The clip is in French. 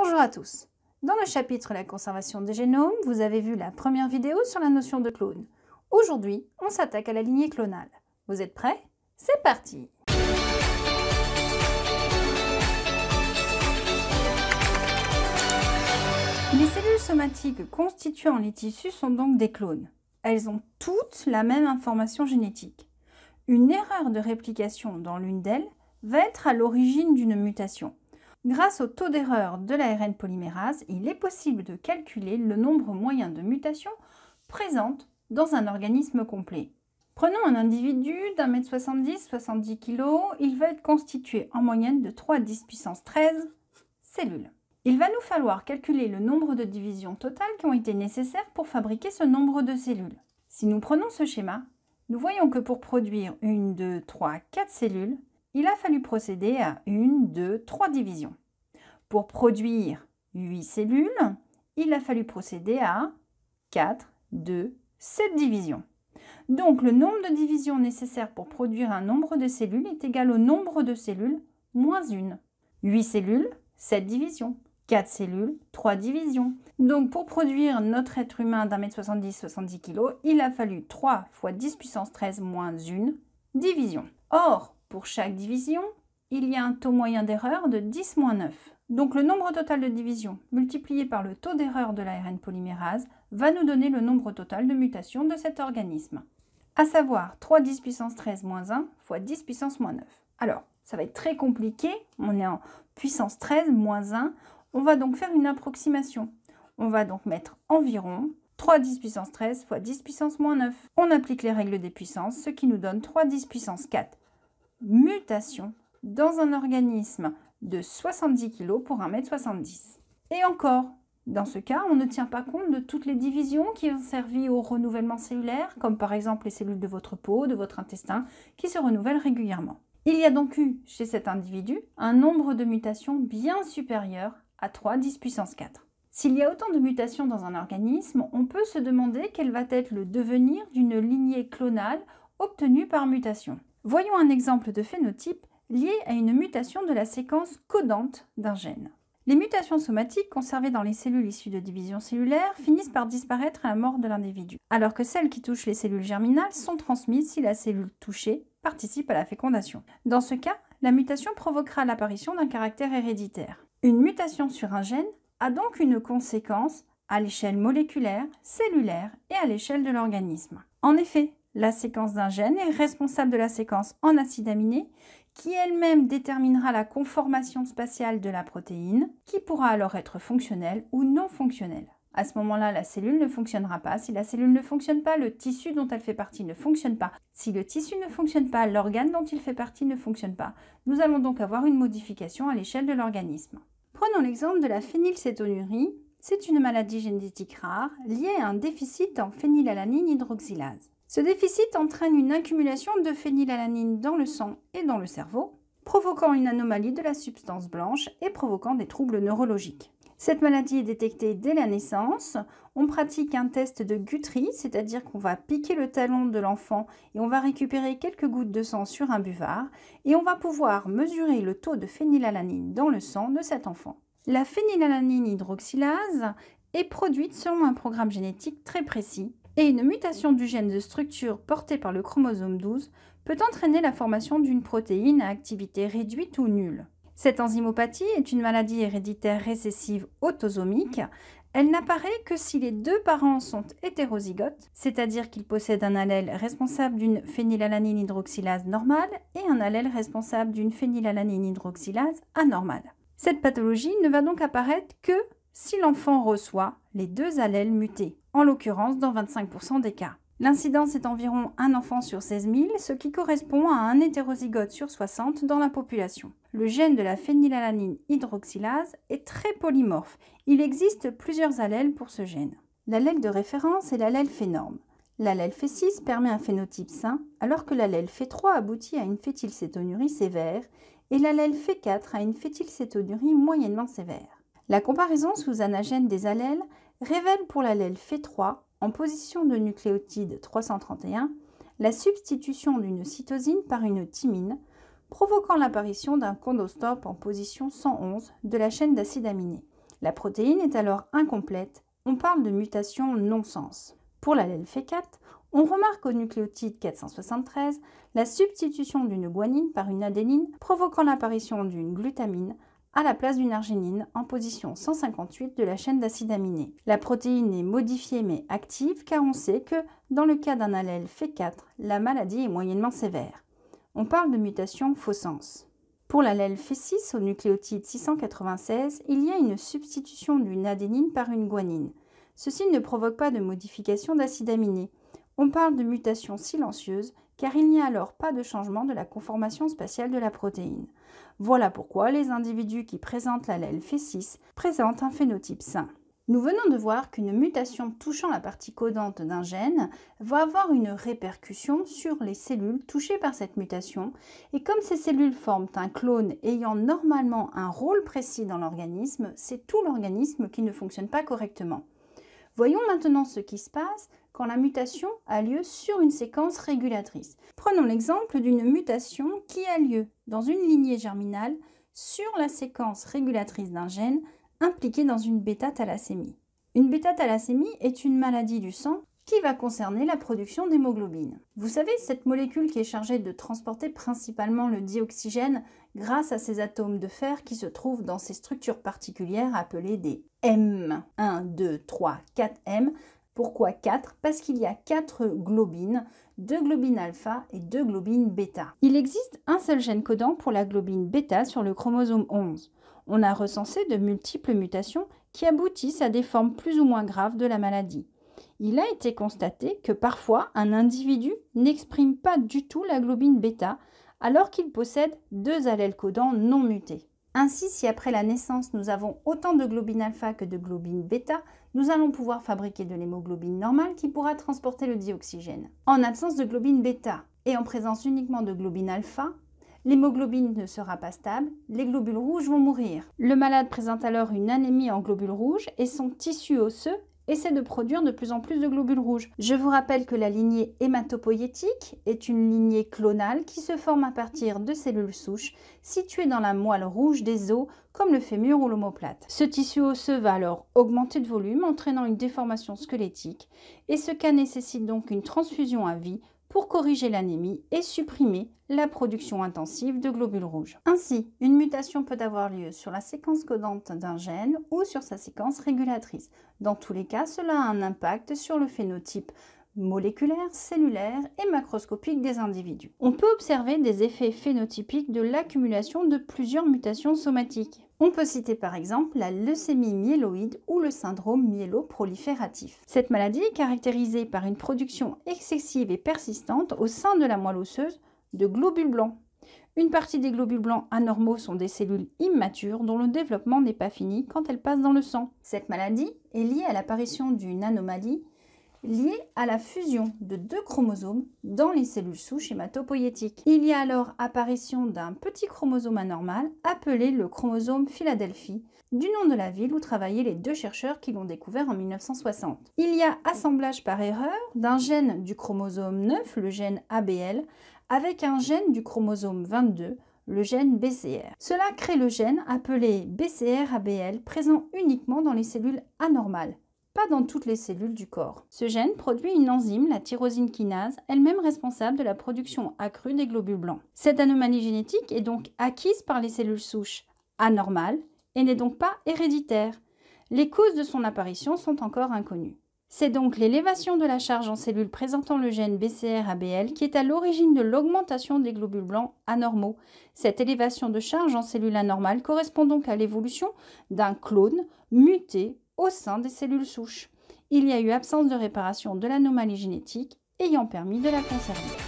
Bonjour à tous. Dans le chapitre La conservation des génomes, vous avez vu la première vidéo sur la notion de clone. Aujourd'hui, on s'attaque à la lignée clonale. Vous êtes prêts C'est parti Les cellules somatiques constituant les tissus sont donc des clones. Elles ont toutes la même information génétique. Une erreur de réplication dans l'une d'elles va être à l'origine d'une mutation. Grâce au taux d'erreur de l'ARN polymérase, il est possible de calculer le nombre moyen de mutations présentes dans un organisme complet. Prenons un individu d'un mètre 70, 70 kg, il va être constitué en moyenne de 3 10 puissance 13 cellules. Il va nous falloir calculer le nombre de divisions totales qui ont été nécessaires pour fabriquer ce nombre de cellules. Si nous prenons ce schéma, nous voyons que pour produire une, 2, 3, 4 cellules, il a fallu procéder à une, deux, trois divisions. Pour produire 8 cellules, il a fallu procéder à 4, 2, 7 divisions. Donc le nombre de divisions nécessaires pour produire un nombre de cellules est égal au nombre de cellules moins 1. 8 cellules, 7 divisions. 4 cellules, 3 divisions. Donc pour produire notre être humain d'un mètre 70, 70 kg, il a fallu 3 fois 10 puissance 13 moins 1 division. Or, pour chaque division, il y a un taux moyen d'erreur de 10-9. Donc le nombre total de divisions multiplié par le taux d'erreur de l'ARN polymérase va nous donner le nombre total de mutations de cet organisme, à savoir 3 10 puissance 13 moins 1 fois 10 puissance moins 9. Alors, ça va être très compliqué, on est en puissance 13 moins 1, on va donc faire une approximation. On va donc mettre environ 3 10 puissance 13 fois 10 puissance moins 9. On applique les règles des puissances, ce qui nous donne 3 10 puissance 4 mutation dans un organisme de 70 kg pour 1m70. Et encore, dans ce cas, on ne tient pas compte de toutes les divisions qui ont servi au renouvellement cellulaire, comme par exemple les cellules de votre peau, de votre intestin, qui se renouvellent régulièrement. Il y a donc eu chez cet individu un nombre de mutations bien supérieur à 3 10 puissance 4. S'il y a autant de mutations dans un organisme, on peut se demander quel va être le devenir d'une lignée clonale obtenue par mutation. Voyons un exemple de phénotype lié à une mutation de la séquence codante d'un gène. Les mutations somatiques conservées dans les cellules issues de divisions cellulaires finissent par disparaître à la mort de l'individu, alors que celles qui touchent les cellules germinales sont transmises si la cellule touchée participe à la fécondation. Dans ce cas, la mutation provoquera l'apparition d'un caractère héréditaire. Une mutation sur un gène a donc une conséquence à l'échelle moléculaire, cellulaire et à l'échelle de l'organisme. En effet, la séquence d'un gène est responsable de la séquence en acide aminé qui elle-même déterminera la conformation spatiale de la protéine qui pourra alors être fonctionnelle ou non fonctionnelle. À ce moment-là, la cellule ne fonctionnera pas. Si la cellule ne fonctionne pas, le tissu dont elle fait partie ne fonctionne pas. Si le tissu ne fonctionne pas, l'organe dont il fait partie ne fonctionne pas. Nous allons donc avoir une modification à l'échelle de l'organisme. Prenons l'exemple de la phénylcétonurie. C'est une maladie génétique rare liée à un déficit en phénylalanine hydroxylase. Ce déficit entraîne une accumulation de phénylalanine dans le sang et dans le cerveau, provoquant une anomalie de la substance blanche et provoquant des troubles neurologiques. Cette maladie est détectée dès la naissance. On pratique un test de Guthrie, c'est-à-dire qu'on va piquer le talon de l'enfant et on va récupérer quelques gouttes de sang sur un buvard et on va pouvoir mesurer le taux de phénylalanine dans le sang de cet enfant. La phénylalanine hydroxylase est produite selon un programme génétique très précis et une mutation du gène de structure porté par le chromosome 12 peut entraîner la formation d'une protéine à activité réduite ou nulle. Cette enzymopathie est une maladie héréditaire récessive autosomique. Elle n'apparaît que si les deux parents sont hétérozygotes, c'est-à-dire qu'ils possèdent un allèle responsable d'une phénylalanine hydroxylase normale et un allèle responsable d'une phénylalanine hydroxylase anormale. Cette pathologie ne va donc apparaître que si l'enfant reçoit les deux allèles mutés en l'occurrence dans 25% des cas. L'incidence est environ un enfant sur 16 000, ce qui correspond à un hétérozygote sur 60 dans la population. Le gène de la phénylalanine hydroxylase est très polymorphe. Il existe plusieurs allèles pour ce gène. L'allèle de référence est l'allèle phénorme. L'allèle F6 permet un phénotype sain, alors que l'allèle F3 aboutit à une phétylcétonurie sévère et l'allèle F4 à une phétylcétonurie moyennement sévère. La comparaison sous anagène des allèles révèle pour l'allèle F3, en position de nucléotide 331, la substitution d'une cytosine par une thymine, provoquant l'apparition d'un condostop en position 111 de la chaîne d'acides aminés. La protéine est alors incomplète, on parle de mutation non-sens. Pour l'allèle F4, on remarque au nucléotide 473 la substitution d'une guanine par une adénine, provoquant l'apparition d'une glutamine, à la place d'une arginine en position 158 de la chaîne d'acide aminé. La protéine est modifiée mais active car on sait que dans le cas d'un allèle F4, la maladie est moyennement sévère. On parle de mutation faux sens. Pour l'allèle F6 au nucléotide 696, il y a une substitution d'une adénine par une guanine. Ceci ne provoque pas de modification d'acide aminé. On parle de mutation silencieuse car il n'y a alors pas de changement de la conformation spatiale de la protéine. Voilà pourquoi les individus qui présentent l'allèle F6 présentent un phénotype sain. Nous venons de voir qu'une mutation touchant la partie codante d'un gène va avoir une répercussion sur les cellules touchées par cette mutation, et comme ces cellules forment un clone ayant normalement un rôle précis dans l'organisme, c'est tout l'organisme qui ne fonctionne pas correctement. Voyons maintenant ce qui se passe quand la mutation a lieu sur une séquence régulatrice. Prenons l'exemple d'une mutation qui a lieu dans une lignée germinale sur la séquence régulatrice d'un gène impliqué dans une bêta-thalassémie. Une bêta-thalassémie est une maladie du sang qui va concerner la production d'hémoglobine. Vous savez, cette molécule qui est chargée de transporter principalement le dioxygène grâce à ces atomes de fer qui se trouvent dans ces structures particulières appelées des M. 1, 2, 3, 4 M pourquoi 4 Parce qu'il y a 4 globines, 2 globines alpha et 2 globines bêta. Il existe un seul gène codant pour la globine bêta sur le chromosome 11. On a recensé de multiples mutations qui aboutissent à des formes plus ou moins graves de la maladie. Il a été constaté que parfois un individu n'exprime pas du tout la globine bêta alors qu'il possède deux allèles codants non mutés. Ainsi, si après la naissance nous avons autant de globine alpha que de globine bêta, nous allons pouvoir fabriquer de l'hémoglobine normale qui pourra transporter le dioxygène. En absence de globine bêta et en présence uniquement de globine alpha, l'hémoglobine ne sera pas stable, les globules rouges vont mourir. Le malade présente alors une anémie en globules rouges et son tissu osseux essaie de produire de plus en plus de globules rouges. Je vous rappelle que la lignée hématopoïétique est une lignée clonale qui se forme à partir de cellules souches situées dans la moelle rouge des os comme le fémur ou l'omoplate. Ce tissu osseux va alors augmenter de volume entraînant une déformation squelettique et ce cas nécessite donc une transfusion à vie pour corriger l'anémie et supprimer la production intensive de globules rouges. Ainsi, une mutation peut avoir lieu sur la séquence codante d'un gène ou sur sa séquence régulatrice. Dans tous les cas, cela a un impact sur le phénotype moléculaire, cellulaire et macroscopique des individus. On peut observer des effets phénotypiques de l'accumulation de plusieurs mutations somatiques. On peut citer par exemple la leucémie myéloïde ou le syndrome myéloprolifératif. Cette maladie est caractérisée par une production excessive et persistante au sein de la moelle osseuse de globules blancs. Une partie des globules blancs anormaux sont des cellules immatures dont le développement n'est pas fini quand elles passent dans le sang. Cette maladie est liée à l'apparition d'une anomalie lié à la fusion de deux chromosomes dans les cellules souches schématopoïétiques Il y a alors apparition d'un petit chromosome anormal appelé le chromosome Philadelphie, du nom de la ville où travaillaient les deux chercheurs qui l'ont découvert en 1960. Il y a assemblage par erreur d'un gène du chromosome 9, le gène ABL, avec un gène du chromosome 22, le gène BCR. Cela crée le gène appelé BCR-ABL présent uniquement dans les cellules anormales pas dans toutes les cellules du corps. Ce gène produit une enzyme, la tyrosine kinase, elle-même responsable de la production accrue des globules blancs. Cette anomalie génétique est donc acquise par les cellules souches anormales et n'est donc pas héréditaire. Les causes de son apparition sont encore inconnues. C'est donc l'élévation de la charge en cellules présentant le gène BCR-ABL qui est à l'origine de l'augmentation des globules blancs anormaux. Cette élévation de charge en cellules anormales correspond donc à l'évolution d'un clone muté au sein des cellules souches. Il y a eu absence de réparation de l'anomalie génétique ayant permis de la conserver.